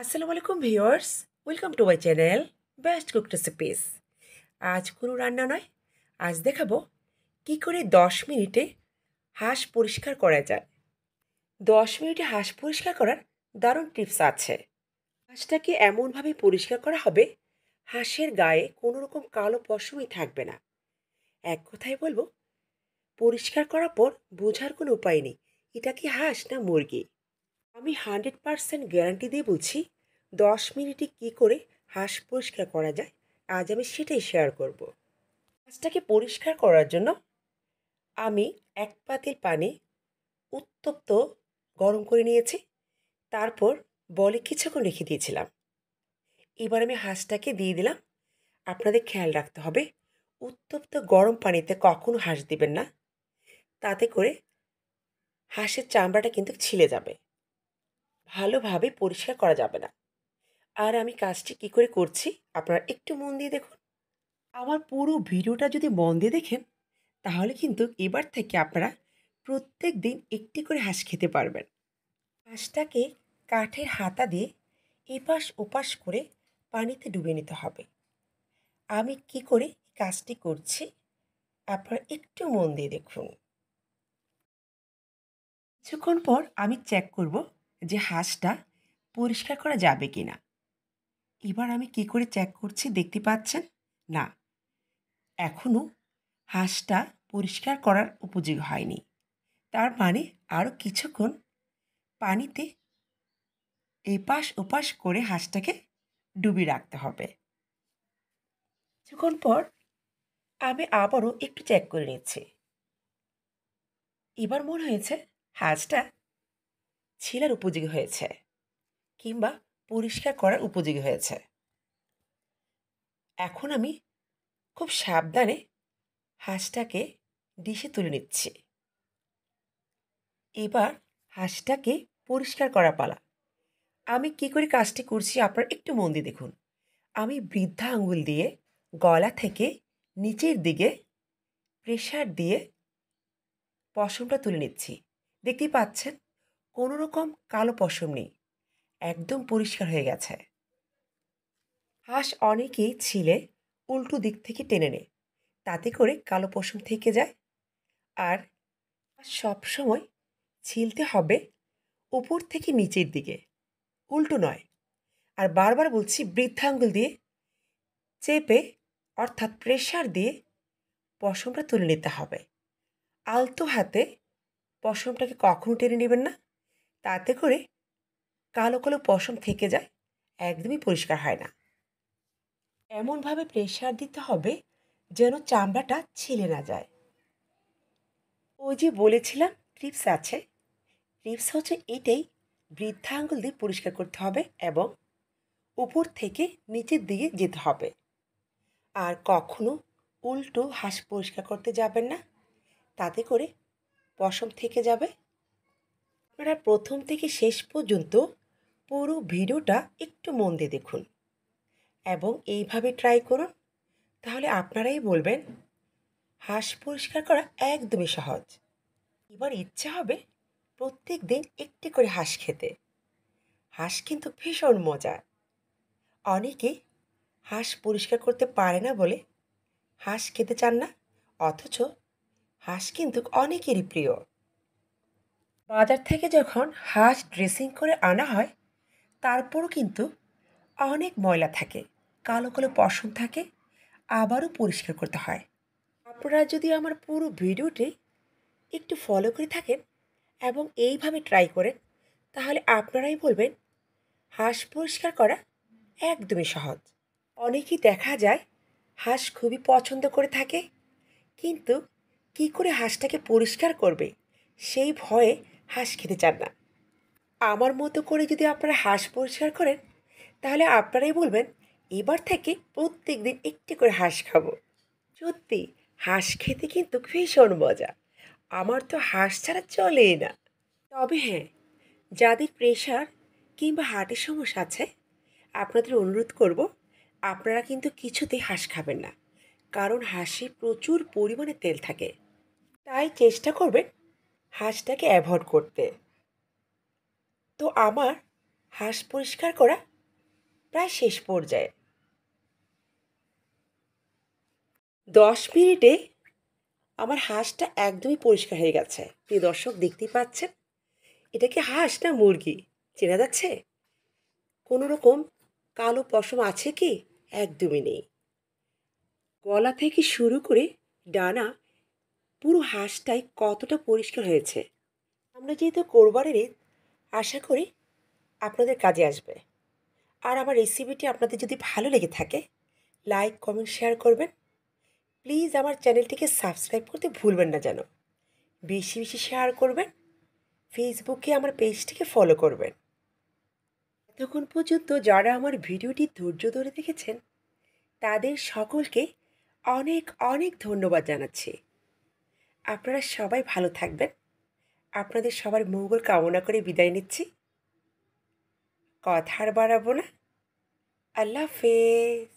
আসসালামু আলাইকুম viewers welcome to my channel best cook recipes আজ কোনো রান্না নয় আজ দেখাবো কি করে দশ মিনিটে হাঁস পরিষ্কার করা যায় দশ মিনিটে হাঁস পরিষ্কার করার দারুণ টিপস আছে হাঁসটাকে এমনভাবে পরিষ্কার করা হবে হাঁসের গায়ে কোনো রকম কালো পশমই থাকবে না এক কথায় বলবো পরিষ্কার করার পর বোঝার কোনো উপায় নেই এটা কি হাঁস না মুরগি আমি হান্ড্রেড পারসেন্ট গ্যারান্টি দিয়ে বলছি দশ মিনিটে কি করে হাঁস পরিষ্কার করা যায় আজ আমি সেটাই শেয়ার করব। হাঁসটাকে পরিষ্কার করার জন্য আমি এক পাতিল পানি উত্তপ্ত গরম করে নিয়েছি তারপর বলে কিছুক্ষণ রেখে দিয়েছিলাম এবার আমি হাঁসটাকে দিয়ে দিলাম আপনাদের খেয়াল রাখতে হবে উত্তপ্ত গরম পানিতে কখনো হাঁস দিবেন না তাতে করে হাঁসের চামড়াটা কিন্তু ছিলে যাবে ভালোভাবে পরিষ্কার করা যাবে না আর আমি কাজটি কি করে করছি আপনারা একটু মন দিয়ে দেখুন আমার পুরো ভিডিওটা যদি মন দিয়ে দেখেন তাহলে কিন্তু এবার থেকে আপনারা প্রত্যেক দিন একটি করে হাঁস খেতে পারবেন হাঁসটাকে কাঠের হাতা দিয়ে এপাশ ওপাশ করে পানিতে ডুবে নিতে হবে আমি কি করে কাজটি করছি আপনারা একটু মন দিয়ে দেখুন কিছুক্ষণ পর আমি চেক করব যে হাঁসটা পরিষ্কার করা যাবে কি না এবার আমি কি করে চেক করছি দেখতে পাচ্ছেন না এখনও হাঁসটা পরিষ্কার করার উপযোগী হয়নি তার মানে আরও কিছুক্ষণ পানিতে এপাশ ওপাশ করে হাঁসটাকে ডুবি রাখতে হবে কিছুক্ষণ পর আমি আবারও একটু চেক করে নিচ্ছি এবার মনে হয়েছে হাঁসটা ছিলার উপযোগী হয়েছে কিংবা পরিষ্কার করার উপযোগী হয়েছে এখন আমি খুব সাবধানে হাঁসটাকে ডিশে তুলে নিচ্ছি এবার হাঁসটাকে পরিষ্কার করা পালা আমি কি করে কাজটি করছি আপনার একটু মন দিয়ে দেখুন আমি বৃদ্ধা আঙুল দিয়ে গলা থেকে নিচের দিকে প্রেশার দিয়ে পশমটা তুলে নিচ্ছি দেখতেই পাচ্ছেন কোনো রকম কালো পশম নেই একদম পরিষ্কার হয়ে গেছে হাঁস অনেকেই ছিলে উল্টো দিক থেকে টেনে নেয় তাতে করে কালো পশম থেকে যায় আর সব সময় ছিলতে হবে উপর থেকে নিচের দিকে উল্টো নয় আর বারবার বলছি বৃদ্ধাঙ্গুল দিয়ে চেপে অর্থাৎ প্রেশার দিয়ে পশমটা তুলে নিতে হবে আলতো হাতে পশমটাকে কখনো টেনে নেবেন না তাতে করে কালো কালো পশম থেকে যায় একদমই পরিষ্কার হয় না এমনভাবে প্রেশার দিতে হবে যেন চামড়াটা ছিলে না যায় ওই যে বলেছিলাম ট্রিপস আছে ট্রিপস হচ্ছে এটাই বৃদ্ধাঙ্গুল দিয়ে পরিষ্কার করতে হবে এবং উপর থেকে নিচের দিকে যেতে হবে আর কখনো উল্টো হাঁস পরিষ্কার করতে যাবেন না তাতে করে পশম থেকে যাবে আপনারা প্রথম থেকে শেষ পর্যন্ত পুরো ভিডিওটা একটু মন দিয়ে দেখুন এবং এইভাবে ট্রাই করুন তাহলে আপনারাই বলবেন হাঁস পরিষ্কার করা একদমই সহজ এবার ইচ্ছা হবে প্রত্যেক দিন একটি করে হাঁস খেতে হাঁস কিন্তু ভীষণ মজা অনেকে হাঁস পরিষ্কার করতে পারে না বলে হাঁস খেতে চান না অথচ হাঁস কিন্তু অনেকেরই প্রিয় বাজার থেকে যখন হাঁস ড্রেসিং করে আনা হয় তারপরও কিন্তু অনেক ময়লা থাকে কালো কালো পশম থাকে আবারও পরিষ্কার করতে হয় আপনারা যদি আমার পুরো ভিডিওটি একটু ফলো করে থাকেন এবং এইভাবে ট্রাই করেন তাহলে আপনারাই বলবেন হাঁস পরিষ্কার করা একদমই সহজ অনেকেই দেখা যায় হাঁস খুবই পছন্দ করে থাকে কিন্তু কি করে হাঁসটাকে পরিষ্কার করবে সেই ভয়ে হাঁস খেতে চান না আমার মতো করে যদি আপনারা হাঁস পরিষ্কার করেন তাহলে আপনারাই বলবেন এবার থেকে প্রত্যেক দিন একটি করে হাঁস খাবো সত্যি হাঁস খেতে কিন্তু ভীষণ মজা আমার তো হাঁস ছাড়া চলেই না তবে হ্যাঁ যাদের প্রেশার কিংবা হার্টের সমস্যা আছে আপনাদের অনুরোধ করব আপনারা কিন্তু কিছুতেই হাঁস খাবেন না কারণ হাঁসে প্রচুর পরিমাণে তেল থাকে তাই চেষ্টা করবেন হাঁসটাকে অ্যাভয়েড করতে তো আমার হাঁস পরিষ্কার করা প্রায় শেষ পর্যায়ে দশ মিনিটে আমার হাঁসটা একদমই পরিষ্কার হয়ে গেছে প্রিয় দর্শক দেখতেই পাচ্ছেন এটা কি হাঁস না মুরগি চেনা যাচ্ছে কোনো রকম কালো পশম আছে কি একদমই নেই গলা থেকে শুরু করে ডানা পুরো হাঁসটাই কতটা পরিষ্কার হয়েছে আমরা যেহেতু কোরবার ঈদ আশা করি আপনাদের কাজে আসবে আর আমার রেসিপিটি আপনাদের যদি ভালো লেগে থাকে লাইক কমেন্ট শেয়ার করবেন প্লিজ আমার চ্যানেলটিকে সাবস্ক্রাইব করতে ভুলবেন না যেন বেশি বেশি শেয়ার করবেন ফেসবুকে আমার পেজটিকে ফলো করবেন এতক্ষণ পর্যন্ত যারা আমার ভিডিওটি ধৈর্য ধরে দেখেছেন তাদের সকলকে অনেক অনেক ধন্যবাদ জানাচ্ছি আপনারা সবাই ভালো থাকবেন আপনাদের সবার মঙ্গল কামনা করে বিদায় নিচ্ছি কথা আর বাড়াবো না আল্লাহ হাফেজ